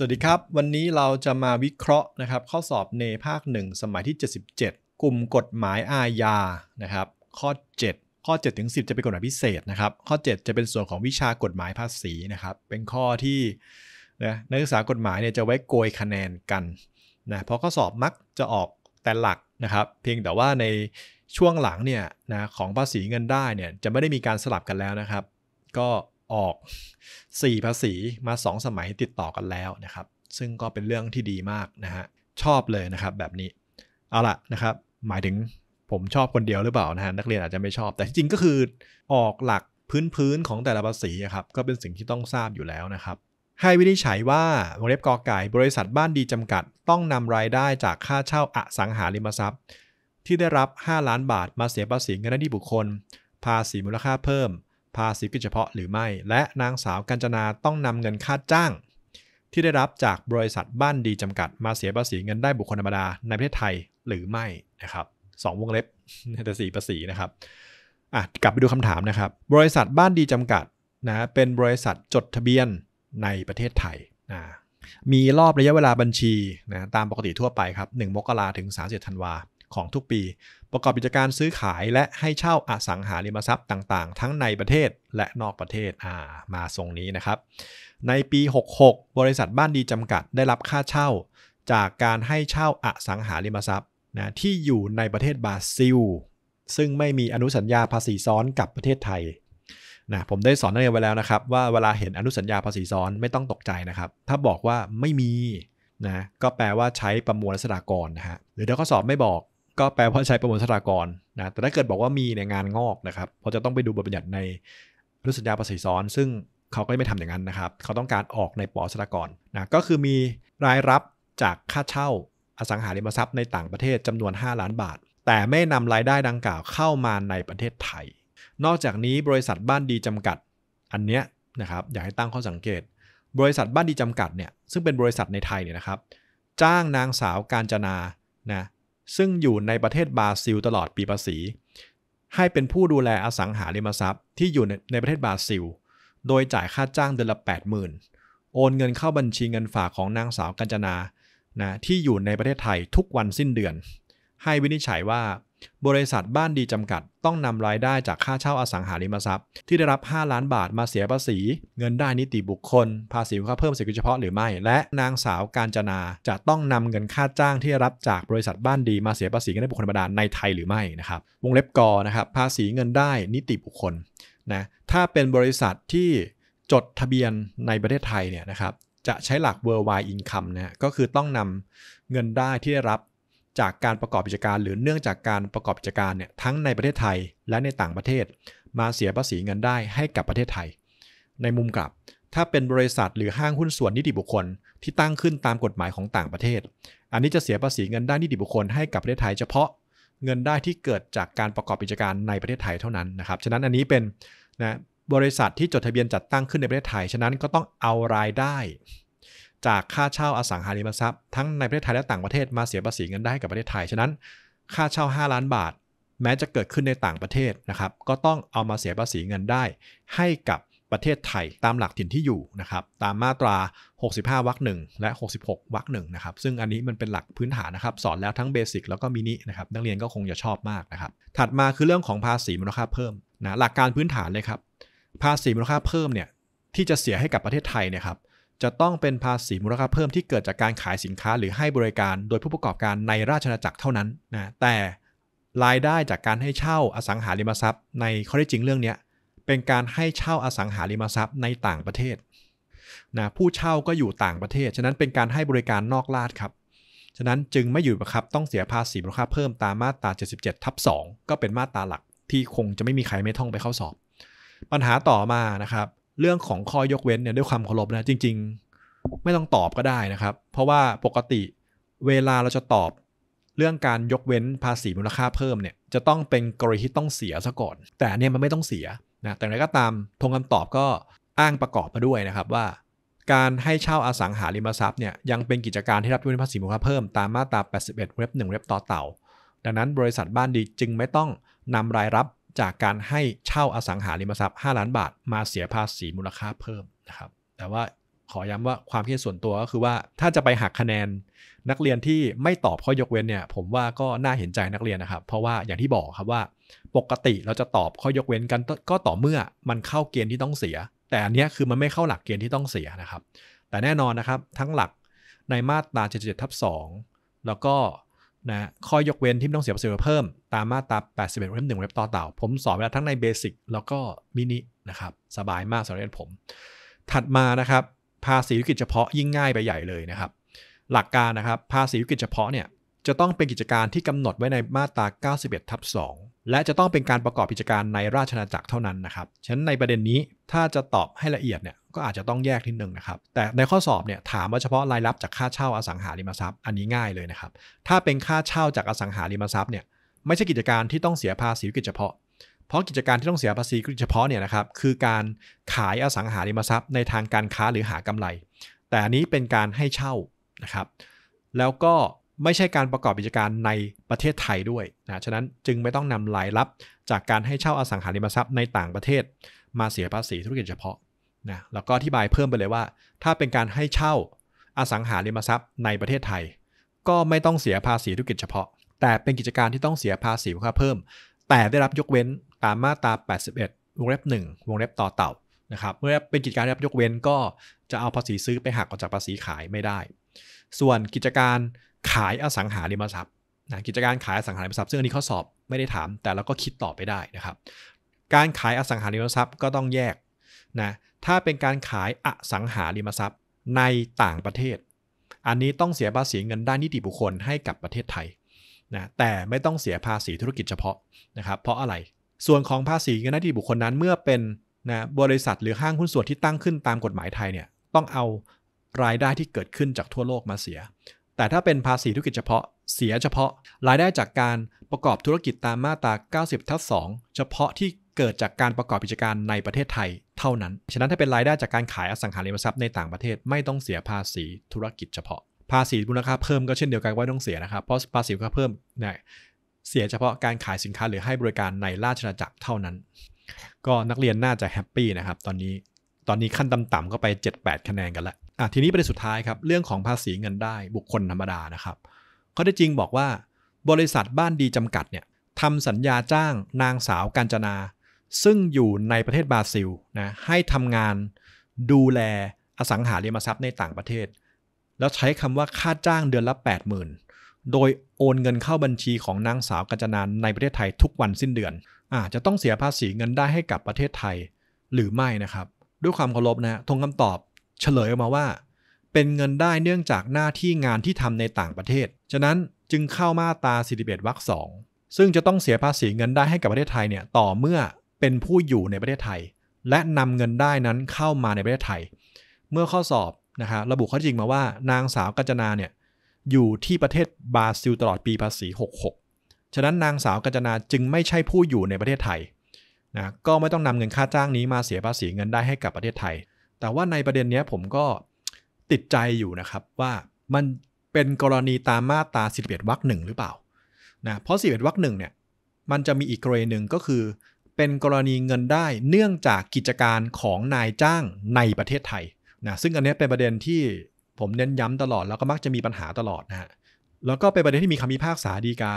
สวัสดีครับ วันนี้เราจะมาวิเคราะห์นะครับ ข้อสอบในภาค 1 สมัยที่ 77 กลุ่มกฎหมายอาญานะครับข้อ 7 ข้อ7ถึง10 จะเป็นกฎหมายพิเศษนะครับข้อ 7 จะเป็นส่วนของวิชากฎหมายภาษีนะครับ เป็นข้อที่นะนักศึกษากฎหมายเนี่ยจะไว้โกยคะแนนกันนะเพราะข้อสอบมักจะออกแต่หลักนะครับ เพียงแต่ว่าในช่วงหลังเนี่ยนะของภาษีเงินได้เนี่ยจะไม่ได้มีการสลับกันแล้วนะครับ ก็ออก 4 ภาษีมา 2 สมัยติดต่อกันแล้วนะครับซึ่งก็เป็นเรื่องที่ดีมากนะฮะ ชอบเลยนะครับ แบบนี้ เอาละนะครับหมายถึงผมชอบคนเดียวหรือเปล่านะฮะนักเรียนอาจจะไม่ชอบ แต่จริงก็คือออกหลักพื้นๆของแต่ละภาษีครับก็เป็นสิ่งที่ต้องทราบอยู่แล้วนะครับ ให้วินิจฉัยว่าวงเล็บกอไก่บริษัทบ้านดีจำกัด ต้องนำรายได้จากค่าเช่าอสังหาริมทรัพย์ ที่ได้รับ 5 ล้านบาทมาเสียภาษีเงินได้บุคคล ภาษี มูลค่าเพิ่มภาษีกิจเฉพาะหรือไม่ และนางสาวกัญจนาต้องนำเงินค่าจ้าง ที่ได้รับจากบริษัทบ้านดีจำกัดมาเสียภาษีเงินได้บุคคลธรรมดาในประเทศไทยหรือไม่นะครับสองวงเล็บแต่สีภาษีนะครับอ่ะกลับไปดูคำถามนะครับบริษัทบ้านดีจำกัดนะเป็นบริษัทจดทะเบียนในประเทศไทยนะมีรอบระยะเวลาบัญชีนะตามปกติทั่วไปครับ1มกราถึง3าธันวาของทุกปี ประกอบกิจการซื้อขายและให้เช่าอสังหาริมทรัพย์ต่าง ๆ ทั้งในประเทศและนอกประเทศามาทรงนี้นะครับ ในปี 66 บริษัทบ้านดีจำกัดได้รับค่าเช่าจากการให้เช่าอสังหาริมทรัพย์นะที่อยู่ในประเทศบราซิล ซึ่งไม่มีอนุสัญญาภาษีซ้อนกับประเทศไทยนะผมได้สอนนักเรียนไว้แล้วนะครับว่าเวลาเห็นอนุสัญญาภาษีซ้อนไม่ต้องตกใจนะครับ ถ้าบอกว่าไม่มีนะก็แปลว่าใช้ประมวลรัศดากรนะฮะหรือถ้าข้อสอบไม่บอกก็แปลว่าใช้ประมวลสถากรนะ แต่ถ้าเกิดบอกว่ามีในงานงอกนะครับเราจะต้องไปดูบทบัญญัติในรุ่สัญญาภาษีซ้อน ซึ่งเขาก็ไม่ทำอย่างนั้นนะครับ เขาต้องการออกในปอสถากรนะ ก็คือมีรายรับจากค่าเช่าอสังหาริมทรัพย์ในต่างประเทศจำนวน 5 ล้านบาท แต่ไม่นำรายได้ดังกล่าวเข้ามาในประเทศไทย นอกจากนี้บริษัทบ้านดีจำกัดอันเนี้ยนะครับ อยากให้ตั้งข้อสังเกต บริษัทบ้านดีจำกัดเนี่ย ซึ่งเป็นบริษัทในไทยเนี่ยนะครับ จ้างนางสาวการจนานะซึ่งอยู่ในประเทศบราซิลตลอดปีภาษี ให้เป็นผู้ดูแลอสังหาริมทรัพย์ ที่อยู่ในประเทศบราซิล โดยจ่ายค่าจ้างเดือนละ 80,000 โอนเงินเข้าบัญชีเงินฝากของนางสาวกัญจนานะที่อยู่ในประเทศไทยทุกวันสิ้นเดือน ให้วินิจฉัยว่าบริษัทบ้านดีจำกัดต้องนำรายได้จากค่าเช่าอสังหาริมทรัพย์ที่ได้รับ 5 ล้านบาทมาเสียภาษี เงินได้นิติบุคคลภาษีค่าเพิ่มสิทธิเฉพาะหรือไม่และนางสาวกาญจนา จะต้องนำเงินค่าจ้างที่รับจากบริษัทบ้านดีมาเสียภาษีเงินได้บุคคลธรรมดาในไทยหรือไม่นะครับวงเล็บกอนะครับภาษีเงินได้นิติบุคคลนะถ้าเป็นบริษัทที่จดทะเบียนในประเทศไทยเนี่ยนะครับจะใช้หลัก worldwide income นะก็คือต้องนำเงินได้ที่ได้รับจากการประกอบกิจการ หรือเนื่องจากการประกอบกิจการเนี่ยทั้งในประเทศไทยและในต่างประเทศ มาเสียภาษีเงินได้ให้กับประเทศไทย ในมุมกลับ ถ้าเป็นบริษัทหรือห้างหุ้นส่วนนิติบุคคลที่ตั้งขึ้นตามกฎหมายของต่างประเทศ อันนี้จะเสียภาษีเงินได้นิติบุคคล ให้กับประเทศไทยเฉพาะ เงินได้ที่เกิดจากการประกอบกิจการในประเทศไทยเท่านั้นนะครับฉะนั้นอันนี้เป็นนะบริษัทที่จดทะเบียนจัดตั้งขึ้นในประเทศไทย ฉะนั้นก็ต้องเอารายได้จากค่าเช่าอสังหาริมทรัพย์ทั้งในประเทศไทยและต่างประเทศมาเสียภาษีเงินได้กับประเทศไทย ฉะนั้นค่าเช่า 5 ล้านบาท แม้จะเกิดขึ้นในต่างประเทศนะครับ ก็ต้องเอามาเสียภาษีเงินได้ ให้กับประเทศไทยตามหลักถิ่นที่อยู่นะครับ ตามมาตรา 65วรรคหนึ่งและ 66วรรคหนึ่งนะครับซึ่งอันนี้มันเป็นหลักพื้นฐานนะครับ สอนแล้วทั้งเบสิกแล้วก็มินินะครับนักเรียนก็คงจะชอบมากนะครับ ถัดมาคือเรื่องของภาษีมูลค่าเพิ่มนะหลักการพื้นฐานเลยครับภาษีมูลค่าเพิ่มเนี่ยที่จะเสียให้กับประเทศไทยเนี่ยครับจะต้องเป็นภาษี มูลค่าเพิ่มที่เกิดจากการขายสินค้าหรือให้บริการโดยผู้ประกอบการในราชอาณาจักรเท่านั้นนะแต่รายได้จากการให้เช่าอสังหาริมทรัพย์ ในข้อได้จริงเรื่องนี้เป็นการให้เช่าอสังหาริมทรัพย์ในต่างประเทศนะผู้เช่าก็อยู่ต่างประเทศฉะนั้นเป็นการให้บริการนอกราชครับ ฉะนั้นจึงไม่อยู่ประคับต้องเสียภาษี มูลค่าเพิ่มตามมาตรา77ทับ2ก็เป็นมาตราหลักที่คงจะไม่มีใครไม่ท่องไปเข้าสอบ ปัญหาต่อมานะครับเรื่องของข้อยกเว้นเนี่ยด้วยความเคารพนะจริง ๆ ไม่ต้องตอบก็ได้นะครับเพราะว่าปกติเวลาเราจะตอบเรื่องการยกเว้นภาษีมูลค่าเพิ่มเนี่ยจะต้องเป็นกรณีที่ต้องเสียซะก่อน แต่เนี่ยมันไม่ต้องเสียนะแต่ไรก็ตามทงคำตอบก็อ้างประกอบมาด้วยนะครับว่า การให้เช่าอสังหาริมทรัพย์เนี่ยยังเป็นกิจการที่รับยกเว้นภาษีมูลค่าเพิ่มตามมาตรา81เว็บ1เว็บต่อเต่าดังนั้น บริษัทบ้านดีจึงไม่ต้องนำรายรับจากการให้เช่าอสังหาริมทรัพย์ 5 ล้านบาทมาเสียภาษี มูลค่าเพิ่มนะครับ แต่ว่าขอย้ำว่าความคิดส่วนตัวก็คือว่าถ้าจะไปหักคะแนนนักเรียนที่ไม่ตอบข้อยกเว้นเนี่ยผมว่าก็น่าเห็นใจนักเรียนนะครับ เพราะว่าอย่างที่บอกครับว่าปกติเราจะตอบข้อยกเว้นกันก็ต่อเมื่อมันเข้าเกณฑ์ที่ต้องเสีย แต่อันนี้คือมันไม่เข้าหลักเกณฑ์ที่ต้องเสียนะครับ แต่แน่นอนนะครับทั้งหลักในมาตรา77ทับ2แล้วก็นะข้อยกเว้นที่ต้องเสียภาษีเพิ่มตามมาตรา 81เว็บงเว็บต่อเต่าผมสอนไว้ทั้งในเบสิกแล้วก็มินินะครับ สบายมากสำหรับผม ถัดมานะครับภาษีธุรกิจเฉพาะยิ่งง่ายไปใหญ่เลยนะครับ หลักการนะครับภาษีธุรกิจเฉพาะเนี่ยจะต้องเป็นกิจการที่กำหนดไว้ในมาตรา 91 ทับ2และจะต้องเป็นการประกอบกิจการในราชอาณาจักรเท่านั้นนะครับฉะนั้นในประเด็นนี้ถ้าจะตอบให้ละเอียดเนี่ยก็อาจจะต้องแยกทีหนึ่งนะครับ แต่ในข้อสอบเนี่ยถามว่าเฉพาะรายรับจากค่าเช่าอสังหาริมทรัพย์ อันนี้ง่ายเลยนะครับ ถ้าเป็นค่าเช่าจากอสังหาริมทรัพย์เนี่ย ไม่ใช่กิจการที่ต้องเสียภาษีกิจเฉพาะ เพราะกิจการที่ต้องเสียภาษีกิจเฉพาะเนี่ยนะครับ คือการขายอสังหาริมทรัพย์ ในทางการค้าหรือหากำไร แต่อันนี้เป็นการให้เช่านะครับ แล้วก็ไม่ใช่การประกอบกิจการในประเทศไทยด้วยนะฉะนั้นจึงไม่ต้องนำรายรับจากการให้เช่าอสังหาริมทรัพย์ในต่างประเทศ มาเสียภาษีธุรกิจเฉพาะนะแล้วก็อธิบายเพิ่มไปเลยว่า ถ้าเป็นการให้เช่าอสังหาริมทรัพย์ในประเทศไทย ก็ไม่ต้องเสียภาษีธุรกิจเฉพาะ แต่เป็นกิจการที่ต้องเสียภาษีค่าเพิ่ม แต่ได้รับยกเว้นตามมาตรา81 วงเล็บ 1 วงเล็บต่อเต่านะครับเมื่อเป็นกิจการได้รับยกเว้นก็จะเอาภาษีซื้อไปหักออกจากภาษีขายไม่ได้ ส่วนกิจการขายอสังหาริมทรัพย์นะกิจการขายอสังหาริมทรัพย์ซึ่งอันนี้ข้อสอบไม่ได้ถาม แต่เราก็คิดต่อไปได้นะครับ การขายอสังหาริมทรัพย์ก็ต้องแยกนะถ้าเป็นการขายอสังหาริมทรัพย์ในต่างประเทศ อันนี้ต้องเสียภาษีเงินด้านนิติบุคคลให้กับประเทศไทยนะ แต่ไม่ต้องเสียภาษีธุรกิจเฉพาะนะครับ เพราะอะไร ส่วนของภาษีเงินด้านนิติบุคคลนั้นเมื่อเป็นนะบริษัทหรือห้างหุ้นส่วนที่ตั้งขึ้นตามกฎหมายไทยเนี่ยต้องเอารายได้ที่เกิดขึ้นจากทั่วโลกมาเสีย แต่ถ้าเป็นภาษีธุรกิจเฉพาะเสียเฉพาะรายได้จากการประกอบธุรกิจตามมาตรา 90ทับ2เฉพาะที่เกิดจากการประกอบกิจการในประเทศไทยเท่านั้น ฉะนั้นถ้าเป็นรายได้จากการขายอสังหาริมทรัพย์ในต่างประเทศไม่ต้องเสียภาษีธุรกิจเฉพาะ ภาษีมูลค่าเพิ่มก็เช่นเดียวกันว่าต้องเสียนะครับ เพราะภาษีมูลค่าเพิ่มเนี่ยเสียเฉพาะการขายสินค้าหรือให้บริการในราชอาณาจักรเท่านั้น ก็นักเรียนน่าจะแฮปปี้นะครับ ตอนนี้ตอนนี้ขั้นต่ำๆก็ไป 7-8 คะแนนกันละอ่ะทีนี้ประเด็นสุดท้ายครับเรื่องของภาษีเงินได้บุคคลธรรมดานะครับข้อได้จริงบอกว่า บริษัทบ้านดีจำกัดเนี่ยทำสัญญาจ้าง นางสาวกัญจนาซึ่งอยู่ในประเทศบราซิลนะให้ทำงานดูแลอสังหาริมทรัพย์ในต่างประเทศ แล้วใช้คำว่าค่าจ้างเดือนละ 80,000 โดยโอนเงินเข้าบัญชีของนางสาวกัญจนานในประเทศไทยทุกวันสิ้นเดือนอาจจะต้องเสียภาษีเงินได้ให้กับประเทศไทยหรือไม่นะครับ ด้วยความเคารพนะทงคำตอบเฉลยออกมาว่า เป็นเงินได้เนื่องจากหน้าที่งานที่ทำในต่างประเทศฉะนั้นจึงเข้ามาตรา41วรรคสองซึ่งจะต้องเสียภาษีเงินได้ให้กับประเทศไทยเนี่ยต่อเมื่อเป็นผู้อยู่ในประเทศไทย และนำเงินได้นั้นเข้ามาในประเทศไทย เมื่อข้อสอบนะครระบุข้อจริงมาว่านางสาวกัญจนาเนี่ยอยู่ที่ประเทศบราซิลตลอดปีภาษี 66ฉะนั้นนางสาวกัญจนาจึงไม่ใช่ผู้อยู่ในประเทศไทยนะก็ไม่ต้องนำเงินค่าจ้างนี้มาเสียภาษีเงินได้ให้กับประเทศไทย แต่ว่าในประเด็นนี้ผมก็ติดใจอยู่นะครับว่ามันเป็นกรณีตามมาตรา11วรรคหนึ่งหรือเปล่านะเพราะ11วรรคหนึ่งเนี่ยมันจะมีอีกกรณีหนึ่งก็คือเป็นกรณีเงินได้เนื่องจากกิจการของนายจ้างในประเทศไทยนะซึ่งอันนี้เป็นประเด็นที่ผมเน้นย้ำตลอดแล้วก็มักจะมีปัญหาตลอดนะฮะแล้วก็เป็นประเด็นที่มีคำพิพากษาดีกา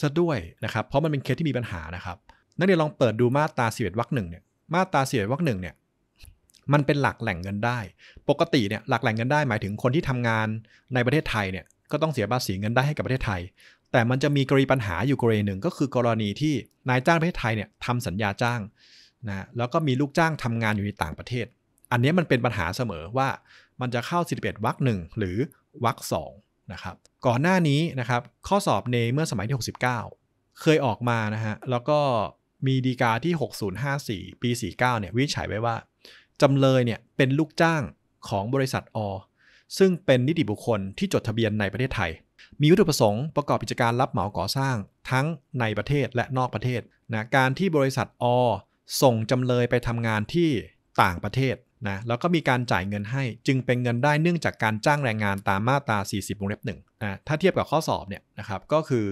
ซะด้วยนะครับเพราะมันเป็นเคสที่มีปัญหานะครับนักเรียนลองเปิดดูมาตราสิบเอ็ดวรรคหนึ่งเนี่ยมาตราสิบเอ็ดวรรคหนึ่งเนี่ยมันเป็นหลักแหล่งเงินได้ ปกติเนี่ยหลักแหล่งเงินได้ หมายถึงคนที่ทำงานในประเทศไทยเนี่ยก็ต้องเสียภาษีเงินได้ให้กับประเทศไทยแต่มันจะมีกรณีปัญหาอยู่กรณีหนึ่งก็คือกรณีที่นายจ้างประเทศไทยเนี่ยทำสัญญาจ้างนะแล้วก็มีลูกจ้างทำงานอยู่ในต่างประเทศ อันนี้มันเป็นปัญหาเสมอว่ามันจะเข้า41วรรคหนึ่งหรือวรรคสองนะครับก่อนหน้านี้นะครับ ข้อสอบเนเมื่อสมัยที่ 69 เคยออกมานะฮะแล้วก็มีดีกาที่ 6054 ปี 49เนี่ยวิจัยไว้ว่าจำเลยเนี่ยเป็นลูกจ้างของบริษัทอซึ่งเป็นนิติบุคคล ที่จดทะเบียนในประเทศไทย มีวัตถุประสงค์ประกอบกิจการรับเหมาก่อสร้างทั้งในประเทศและนอกประเทศนะการที่บริษัทอส่งจำเลยไปทำงานที่ต่างประเทศนะแล้วก็มีการจ่ายเงินให้ จึงเป็นเงินได้เนื่องจากการจ้างแรงงานตามมาตรา 40วงเล็บหนึ่งนะถ้าเทียบกับข้อสอบเนี่ยนะครับ ก็คือ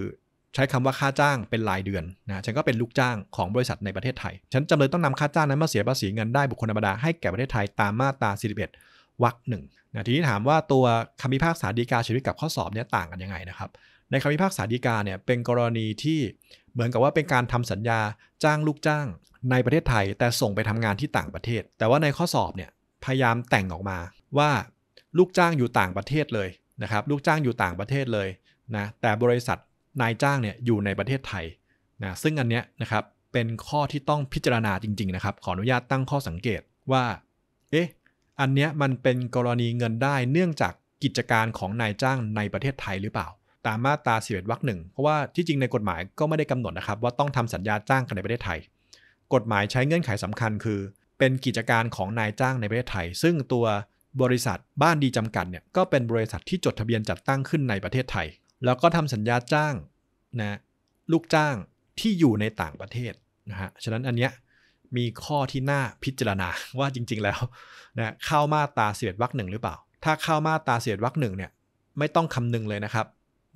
ใช้คำว่าค่าจ้างเป็นรายเดือนนะฉันก็เป็นลูกจ้างของบริษัทในประเทศไทย ฉันจำเลยต้องนำค่าจ้างนั้นมาเสียภาษีเงินได้บุคคลธรรมดาให้แก่ประเทศไทยตามมาตรา 41วรรคหนึ่งนะทีนี้ถามว่าตัวคำพิพากษาฎีกาชีวิตกับข้อสอบเนี่ยต่างกันยังไงนะครับ ในคำพิพากษาฎีกาเนี่ยเป็นกรณีที่เหมือนกับว่าเป็นการทำสัญญาจ้างลูกจ้างในประเทศไทย แต่ส่งไปทำงานที่ต่างประเทศ แต่ว่าในข้อสอบเนี่ยพยายามแต่งออกมา ว่าลูกจ้างอยู่ต่างประเทศเลยนะครับลูกจ้างอยู่ต่างประเทศเลยนะแต่บริษัทนายจ้างเนี่ยอยู่ในประเทศไทยนะซึ่งอันเนี้ยนะครับเป็นข้อที่ต้องพิจารณาจริงๆนะครับขออนุญาตตั้งข้อสังเกตว่า เอ๊ะอันเนี้ยมันเป็นกรณีเงินได้เนื่องจากกิจการของนายจ้างในประเทศไทยหรือเปล่า ตามมาตราสิบเอ็ดวรรคหนึ่งเพราะว่าที่จริงในกฎหมายก็ไม่ได้กำหนดนะครับว่าต้องทำสัญญาจ้างกันในประเทศไทย กฎหมายใช้เงื่อนไขสำคัญคือเป็นกิจการของนายจ้างในประเทศไทย ซึ่งตัวบริษัทบ้านดีจำกัดเนี่ย ก็เป็นบริษัทที่จดทะเบียนจัดตั้งขึ้นในประเทศไทย แล้วก็ทำสัญญาจ้างนะลูกจ้างที่อยู่ในต่างประเทศนะฮะ ฉะนั้นอันเนี้ยมีข้อที่น่าพิจารณาว่าจริงๆ แล้วนะเข้ามาตาเสียดวักหนึ่งหรือเปล่า ถ้าเข้ามาตาเสียดวักหนึ่งเนี่ยไม่ต้องคำนึงเลยนะครับ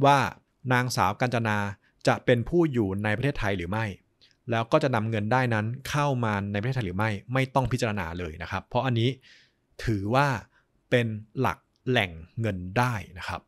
ว่านางสาวกัญจนาจะเป็นผู้อยู่ในประเทศไทยหรือไม่ แล้วก็จะนำเงินได้นั้นเข้ามาในประเทศไทยหรือไม่ ไม่ต้องพิจารณาเลยนะครับ เพราะอันนี้ถือว่าเป็นหลักแหล่งเงินได้นะครับ